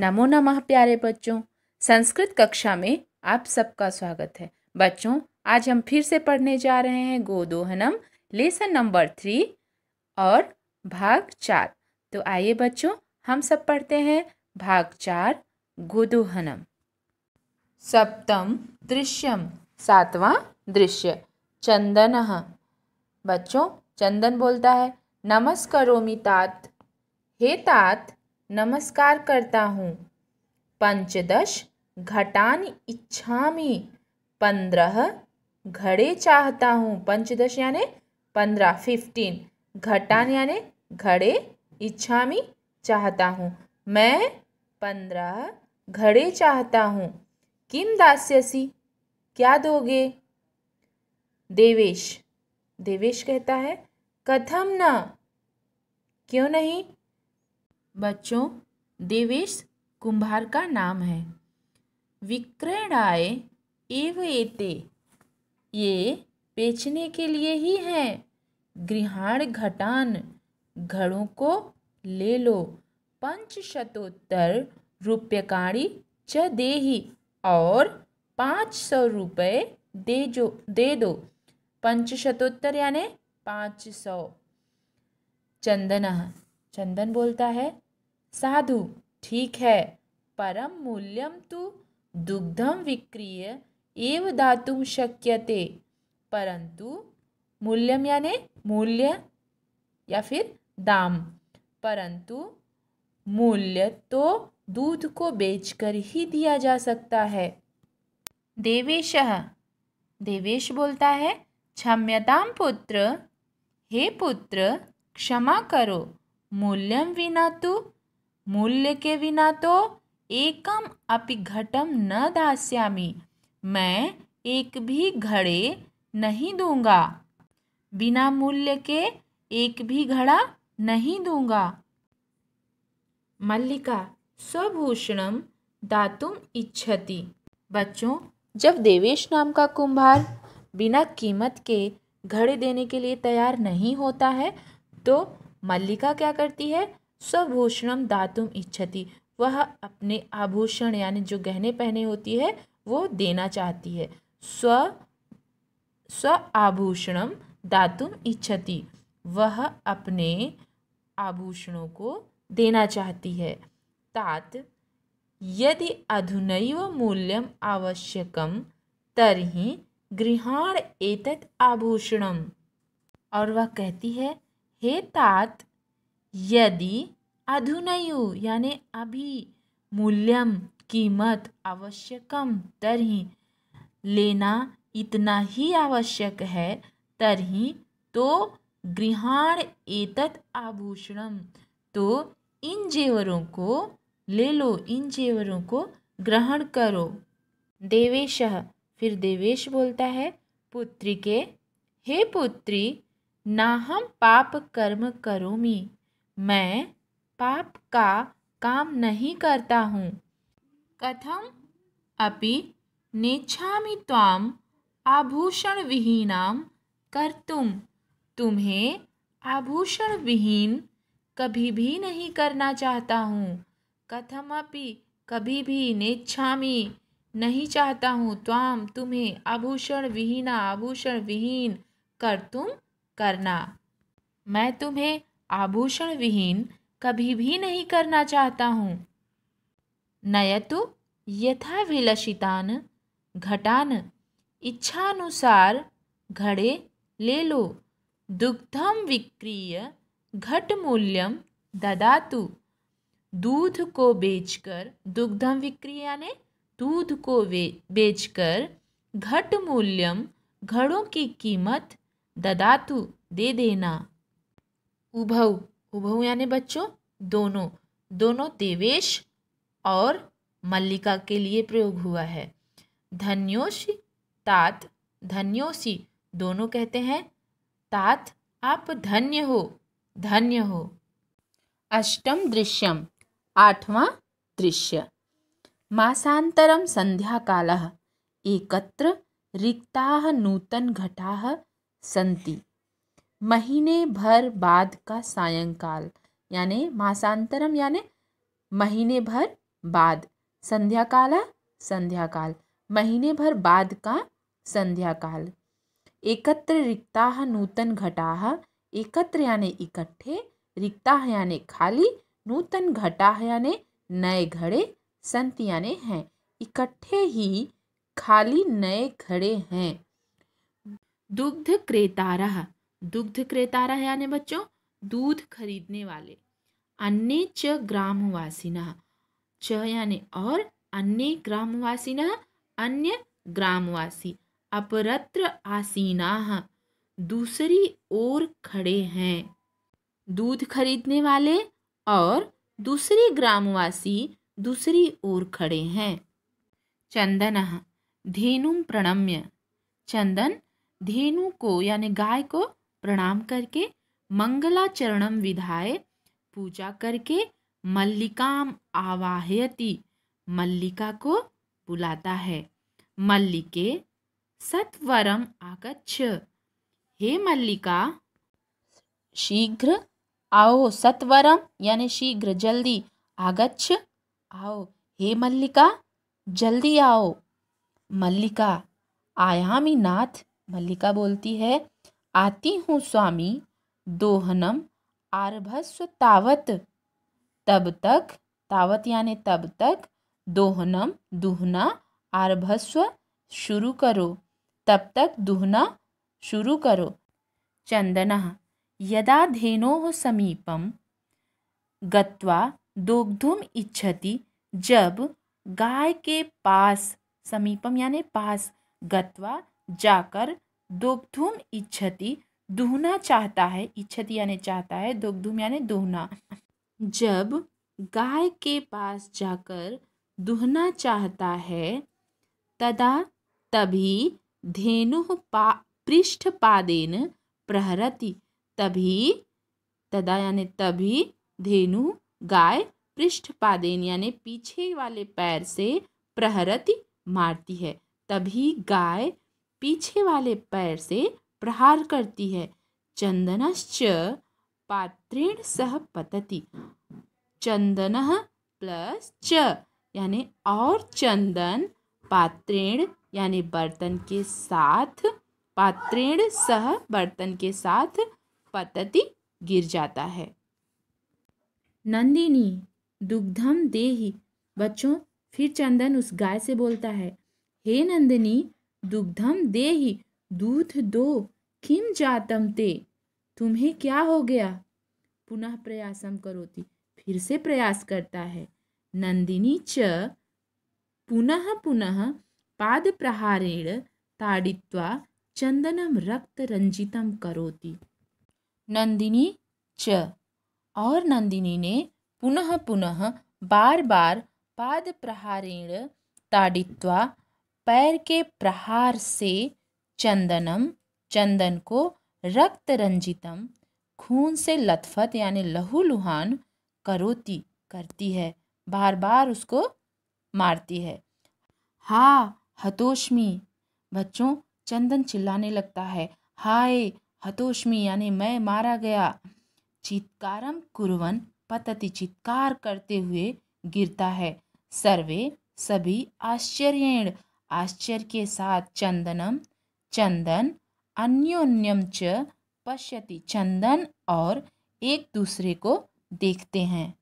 नमो नमः प्यारे बच्चों संस्कृत कक्षा में आप सबका स्वागत है बच्चों आज हम फिर से पढ़ने जा रहे हैं गोदोहनम लेसन नंबर थ्री और भाग चार तो आइए बच्चों हम सब पढ़ते हैं भाग चार गोदोहनम सप्तम दृश्यम सातवां दृश्य चंदन बच्चों चंदन बोलता है नमस्कारोमी तात हे तात नमस्कार करता हूँ पंचदश घटान इच्छा में पंद्रह घड़े चाहता हूँ पंचदश यानि पंद्रह फिफ्टीन घटान यानि घड़े इच्छा में चाहता हूँ मैं पंद्रह घड़े चाहता हूँ किम दास्यसी क्या दोगे देवेश देवेश कहता है कथम न क्यों नहीं बच्चों देवेश कुंभार का नाम है विक्रणाए एव एते ये बेचने के लिए ही है गृहाण घटान घड़ों को ले लो पंचशतोत्तर रुपयकारी च दे ही और पाँच सौ रुपये दे जो दे दो पंचशतोत्तर यानि पाँच सौ चंदन चंदन बोलता है साधु ठीक है परम मूल्यम तो दुग्धम विक्रिय एव दातुम शक्यते परंतु मूल्यम यानि मूल्य या फिर दाम परंतु मूल्य तो दूध को बेचकर ही दिया जा सकता है देवेश देवेश बोलता है क्षम्यताम पुत्र हे पुत्र क्षमा करो मूल्यम विना तो मूल्य के बिना तो एकम अपि घटम न दास्यामि मैं एक भी घड़े नहीं दूंगा बिना मूल्य के एक भी घड़ा नहीं दूंगा मल्लिका स्वभूषणम दातुम इच्छति बच्चों जब देवेश नाम का कुंभार बिना कीमत के घड़े देने के लिए तैयार नहीं होता है तो मल्लिका क्या करती है स्वभूषणम दातुम इच्छति वह अपने आभूषण यानी जो गहने पहने होती है वो देना चाहती है स्व स्व आभूषणम दातुम इच्छति वह अपने आभूषणों को देना चाहती है तात यदि अधुन मूल्यम आवश्यकम तरही गृहाण एतत आभूषणम और वह कहती है हे तात यदि अधुनयु यानि अभी मूल्यम कीमत आवश्यकम तरही लेना इतना ही आवश्यक है तरही तो गृहाण एतत आभूषणम तो इन जेवरों को ले लो इन जेवरों को ग्रहण करो देवेश फिर देवेश बोलता है पुत्री के हे पुत्री ना हम पाप कर्म करोमी मैं पाप का काम नहीं करता हूँ कथम अपि नेच्छामि ताम आभूषण विहीनाम कर तुम तुम्हें आभूषण विहीन कभी भी नहीं करना चाहता हूँ कथम अपि कभी भी नेच्छामी नहीं चाहता हूँ त्वाम तुम्हें आभूषण विहीना आभूषण विहीन कर तुम करना मैं तुम्हें आभूषण विहीन कभी भी नहीं करना चाहता हूँ नयतु यथा विलसितान घटान इच्छानुसार घड़े ले लो दुग्धम विक्रीय घट मूल्यम ददातु दूध को बेचकर दुग्धम विक्रिया ने दूध को बेचकर घट मूल्यम घड़ों की कीमत ददातु दे देना उभऊ उभऊ यानी बच्चों दोनों दोनों देवेश और मल्लिका के लिए प्रयोग हुआ है धन्योषि तात धन्योषि दोनों कहते हैं तात आप धन्य हो धन्य हो अष्टम दृश्यम आठवां दृश्य मासांतरम काल एकत्र रिक्ता नूतन घटा संति महीने भर बाद का सायंकाल यानि मासांतरम यानि महीने भर बाद संध्याकाल संध्याकाल महीने भर बाद का संध्याकाल एकत्र रिक्ता नूतन घटा एकत्र यानि इकट्ठे रिक्ता यानि खाली नूतन घटा यानि नए घड़े संत यानि हैं इकट्ठे ही खाली नए घड़े हैं दुग्ध क्रेतारह दुग्ध क्रेतारह यानी बच्चों दूध खरीदने वाले अन्य च ग्रामवासी च यानी और अन्य ग्रामवासी अन्य ग्रामवासी अपरत्र आसीना दूसरी ओर खड़े हैं दूध खरीदने वाले और दूसरे ग्रामवासी दूसरी ओर खड़े हैं चंदन धेनुम प्रणम्य चंदन धेनु को यानी गाय को प्रणाम करके चरणम विधाय पूजा करके मल्लिकाम आवाहयति मल्लिका को बुलाता है मल्लिके सत्वरम आगच्छ हे मल्लिका शीघ्र आओ सत्वरम यानी शीघ्र जल्दी आगच्छ आओ हे मल्लिका जल्दी आओ मल्लिका आयामी नाथ मल्लिका बोलती है आती हूँ स्वामी दोहनम आरभस्व तावत तब तक तावत यानि तब तक दोहनम दुहना आरभस्व शुरू करो तब तक दुहना शुरू करो चंदन यदा धेनो समीपम गत्वा दोग्धुम इच्छति जब गाय के पास समीपम यानि पास गत्वा जाकर दुग्धुम इच्छति दुहना चाहता है इच्छति यानी चाहता है दुग्धुम यानी दुहना जब गाय के पास जाकर दुहना चाहता है तदा तभी धेनु पा पृष्ठ पादेन प्रहरति तभी तदा यानी तभी धेनु गाय पृष्ठपादेन यानी पीछे वाले पैर से प्रहरति मारती है तभी गाय पीछे वाले पैर से प्रहार करती है चंदनश्च पात्रेण सह पतति चंदन प्लस च यानि और चंदन पात्रेण यानि बर्तन के साथ पात्रेण सह बर्तन के साथ पतति गिर जाता है नंदिनी दुग्धम देही बच्चों फिर चंदन उस गाय से बोलता है हे नंदिनी दुग्धम देहि दूध दो किम जातम ते तुम्हें क्या हो गया पुनः प्रयासम करोति फिर से प्रयास करता है नंदिनी च पुनः पुनः पाद प्रहारेण ताड़ित्वा चंदनम रक्त रंजितम करोति नंदिनी च और नंदिनी ने पुनः पुनः बार बार पाद प्रहारेण ताड़ित्वा पैर के प्रहार से चंदनम चंदन को रक्त रंजितम खून से लथफत यानी लहूलुहान करोती करती है बार बार उसको मारती है हा हतोश्मी बच्चों चंदन चिल्लाने लगता है हाय हतोशमी यानी मैं मारा गया चित्कारम कुरवन पतति चित्कार करते हुए गिरता है सर्वे सभी आश्चर्य आश्चर्य के साथ चंदनम चंदन अन्योन्यम च पश्यति चंदन और एक दूसरे को देखते हैं